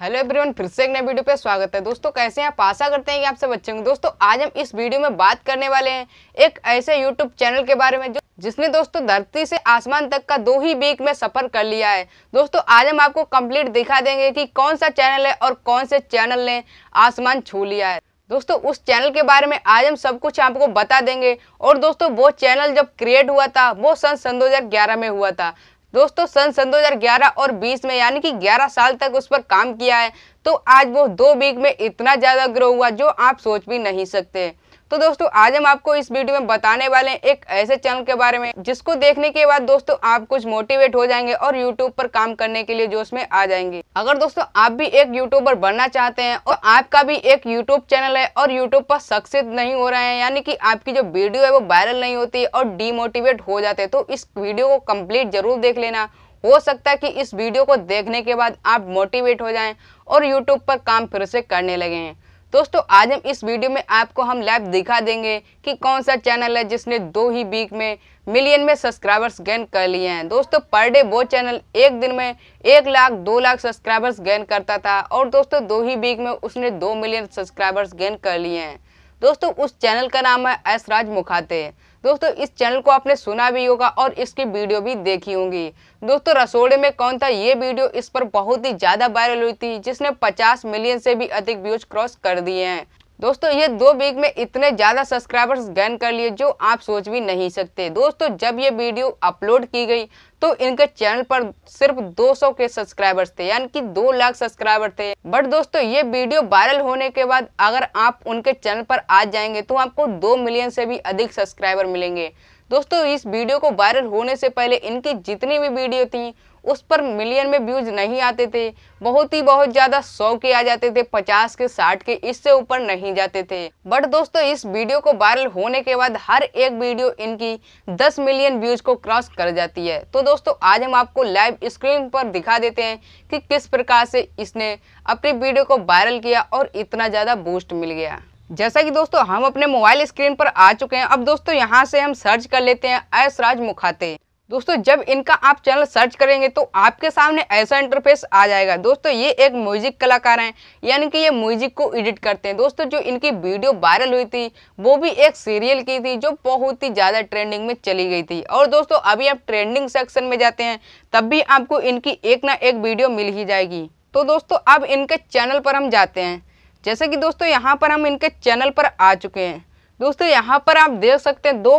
hello everyone फिर से एक नए वीडियो पे स्वागत है दोस्तों कैसे हैं आप आशा करते हैं कि आप सब अच्छे होंगे दोस्तों आज हम इस वीडियो में बात करने वाले हैं एक ऐसे यूट्यूब चैनल के बारे में जो जिसने दोस्तों धरती से आसमान तक का दो ही वीक में सफर कर लिया है दोस्तों आज हम आपको कंप्लीट दिखा देंगे कि कौन सा चैनल है और कौन से चैनल ने आसमान छू लिया है दोस्तों उस चैनल के बारे में आज हम सब कुछ आपको बता देंगे और दोस्तों वो चैनल जब क्रिएट हुआ था वो सन सन दो में हुआ था दोस्तों सन सन 2011 और 20 में यानी कि 11 साल तक उस पर काम किया है तो आज वो दो वीक में इतना ज़्यादा ग्रो हुआ जो आप सोच भी नहीं सकते तो दोस्तों आज हम आपको इस वीडियो में बताने वाले हैं एक ऐसे चैनल के बारे में जिसको देखने के बाद दोस्तों आप कुछ मोटिवेट हो जाएंगे और यूट्यूब पर काम करने के लिए जोश में आ जाएंगे अगर दोस्तों आप भी एक यूट्यूबर बनना चाहते हैं और आपका भी एक यूट्यूब चैनल है और यूट्यूब पर सक्सेस नहीं हो रहे हैं यानी कि आपकी जो वीडियो है वो वायरल नहीं होती और डिमोटिवेट हो जाते हैं तो इस वीडियो को कम्प्लीट जरूर देख लेना हो सकता है कि इस वीडियो को देखने के बाद आप मोटिवेट हो जाएं और यूट्यूब पर काम फिर से करने लगे हैं दोस्तों आज हम इस वीडियो में आपको हम लाइव दिखा देंगे कि कौन सा चैनल है जिसने दो ही वीक में मिलियन में सब्सक्राइबर्स गेन कर लिए हैं दोस्तों पर डे वो चैनल एक दिन में एक लाख दो लाख सब्सक्राइबर्स गेन करता था और दोस्तों दो ही वीक में उसने दो मिलियन सब्सक्राइबर्स गेन कर लिए हैं दोस्तों उस चैनल का नाम है राज मुखाते दोस्तों इस चैनल को आपने सुना भी होगा और इसकी वीडियो भी देखी होंगी दोस्तों रसोड़े में कौन था ये वीडियो इस पर बहुत ही ज़्यादा वायरल हुई थी जिसने 50 मिलियन से भी अधिक व्यूज क्रॉस कर दिए हैं दोस्तों ये दो वीक में इतने ज़्यादा सब्सक्राइबर्स गेन कर लिए जो आप सोच भी नहीं सकते दोस्तों जब ये वीडियो अपलोड की गई तो इनके चैनल पर सिर्फ 200 के सब्सक्राइबर्स थे यानी कि 2 लाख सब्सक्राइबर थे बट दोस्तों ये वीडियो वायरल होने के बाद अगर आप उनके चैनल पर आ जाएंगे तो आपको 2 मिलियन से भी अधिक सब्सक्राइबर मिलेंगे दोस्तों इस वीडियो को वायरल होने से पहले इनकी जितनी भी वीडियो थी उस पर मिलियन में व्यूज नहीं आते थे बहुत ही बहुत ज़्यादा सौ के आ जाते थे पचास के साठ के इससे ऊपर नहीं जाते थे बट दोस्तों इस वीडियो को वायरल होने के बाद हर एक वीडियो इनकी दस मिलियन व्यूज को क्रॉस कर जाती है तो दोस्तों आज हम आपको लाइव स्क्रीन पर दिखा देते हैं कि किस प्रकार से इसने अपनी वीडियो को वायरल किया और इतना ज़्यादा बूस्ट मिल गया जैसा कि दोस्तों हम अपने मोबाइल स्क्रीन पर आ चुके हैं अब दोस्तों यहाँ से हम सर्च कर लेते हैं ऐसराज मुखाते दोस्तों जब इनका आप चैनल सर्च करेंगे तो आपके सामने ऐसा इंटरफेस आ जाएगा दोस्तों ये एक म्यूजिक कलाकार हैं यानी कि ये म्यूजिक को एडिट करते हैं दोस्तों जो इनकी वीडियो वायरल हुई थी वो भी एक सीरियल की थी जो बहुत ही ज़्यादा ट्रेंडिंग में चली गई थी और दोस्तों अभी आप ट्रेंडिंग सेक्शन में जाते हैं तब भी आपको इनकी एक ना एक वीडियो मिल ही जाएगी तो दोस्तों अब इनके चैनल पर हम जाते हैं जैसे कि दोस्तों यहाँ पर हम इनके चैनल पर आ चुके हैं दोस्तों यहाँ पर आप देख सकते हैं दो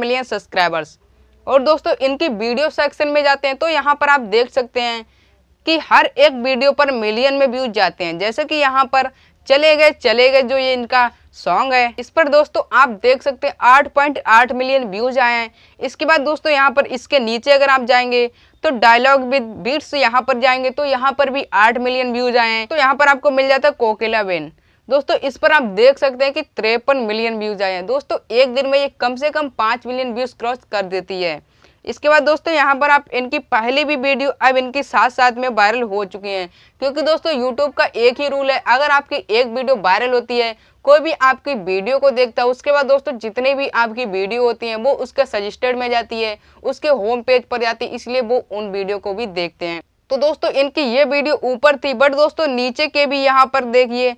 मिलियन सब्सक्राइबर्स और दोस्तों इनकी वीडियो सेक्शन में जाते हैं तो यहाँ पर आप देख सकते हैं कि हर एक वीडियो पर मिलियन में व्यूज जाते हैं जैसे कि यहाँ पर चले गए चले गए जो ये इनका सॉन्ग है इस पर दोस्तों आप देख सकते हैं आठ पॉइंट आठ मिलियन व्यूज आए हैं इसके बाद दोस्तों यहाँ पर इसके नीचे अगर आप जाएंगे तो डायलॉग विद बीट्स यहाँ पर जाएंगे तो यहाँ पर भी आठ मिलियन व्यूज आए हैं तो यहाँ पर आपको मिल जाता है कोकिला बेन दोस्तों इस पर आप देख सकते हैं कि तिरपन मिलियन व्यूज आए हैं दोस्तों एक दिन में ये कम से कम पाँच मिलियन व्यूज क्रॉस कर देती है इसके बाद दोस्तों यहाँ पर आप इनकी पहली भी वीडियो अब इनकी साथ साथ में वायरल हो चुकी हैं क्योंकि दोस्तों यूट्यूब का एक ही रूल है अगर आपकी एक वीडियो वायरल होती है कोई भी आपकी वीडियो को देखता है उसके बाद दोस्तों जितने भी आपकी वीडियो होती हैं वो उसके सजेस्टेड में जाती है उसके होम पेज पर जाती है इसलिए वो उन वीडियो को भी देखते हैं तो दोस्तों इनकी ये वीडियो ऊपर थी बट दोस्तों नीचे के भी यहाँ पर देखिए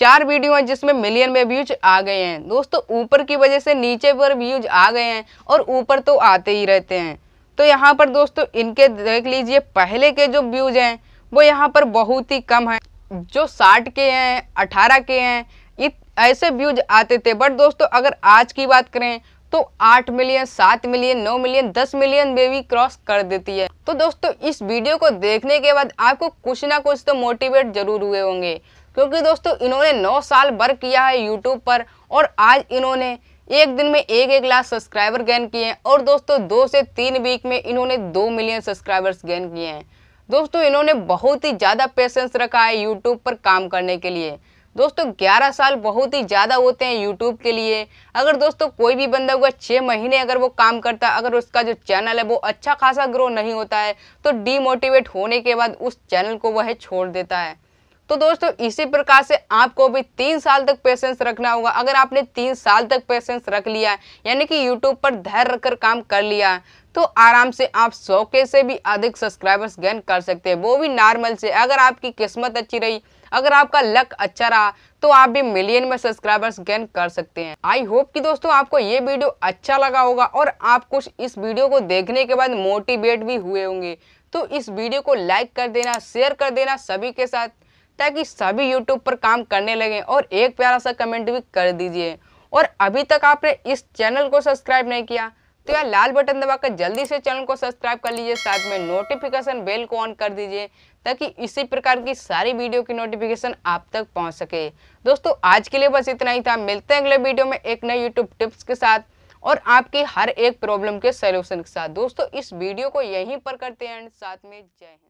चार वीडियो हैं जिसमें मिलियन में व्यूज आ गए हैं दोस्तों ऊपर की वजह से नीचे पर व्यूज आ गए हैं और ऊपर तो आते ही रहते हैं तो यहाँ पर दोस्तों इनके देख लीजिए पहले के जो व्यूज हैं वो यहाँ पर बहुत ही कम हैं जो साठ के हैं अठारह के हैं ये ऐसे व्यूज आते थे बट दोस्तों अगर आज की बात करें तो 8 million 7 million 9 million 10 million baby cross कर देती है तो दोस्तों इस वीडियो को देखने के बाद आपको कुछ ना कुछ तो मोटिवेट जरूर हुए होंगे क्योंकि दोस्तों इन्होंने नौ साल वर्क किया है यूट्यूब पर और आज इन्होंने एक दिन में एक एक लाख सब्सक्राइबर गेन किए हैं और दोस्तों दो से तीन वीक में इन्होंने दो मिलियन सब्सक्राइबर्स गेन किए हैं दोस्तों इन्होंने बहुत ही ज़्यादा पेशेंस रखा है यूट्यूब पर काम करने के लिए दोस्तों 11 साल बहुत ही ज़्यादा होते हैं यूट्यूब के लिए अगर दोस्तों कोई भी बंदा हुआ छः महीने अगर वो काम करता है अगर उसका जो चैनल है वो अच्छा खासा ग्रो नहीं होता है तो डीमोटिवेट होने के बाद उस चैनल को वह छोड़ देता है तो दोस्तों इसी प्रकार से आपको भी तीन साल तक पेशेंस रखना होगा अगर आपने तीन साल तक पेशेंस रख लिया है यानी कि यूट्यूब पर धैर्य रखकर काम कर लिया है तो आराम से आप सौ के से भी अधिक सब्सक्राइबर्स गेन कर सकते हैं वो भी नॉर्मल से अगर आपकी किस्मत अच्छी रही अगर आपका लक अच्छा रहा तो आप भी मिलियन में सब्सक्राइबर्स गेन कर सकते हैं आई होप कि दोस्तों आपको ये वीडियो अच्छा लगा होगा और आप कुछ इस वीडियो को देखने के बाद मोटिवेट भी हुए होंगे तो इस वीडियो को लाइक कर देना शेयर कर देना सभी के साथ ताकि सभी यूट्यूब पर काम करने लगें और एक प्यारा सा कमेंट भी कर दीजिए और अभी तक आपने इस चैनल को सब्सक्राइब नहीं किया तो यार लाल बटन दबाकर जल्दी से चैनल को सब्सक्राइब कर लीजिए साथ में नोटिफिकेशन बेल को ऑन कर दीजिए ताकि इसी प्रकार की सारी वीडियो की नोटिफिकेशन आप तक पहुंच सके दोस्तों आज के लिए बस इतना ही था मिलते हैं अगले वीडियो में एक नए यूट्यूब टिप्स के साथ और आपकी हर एक प्रॉब्लम के सोल्यूशन के साथ दोस्तों इस वीडियो को यहीं पर करते हैं साथ में जय हिंद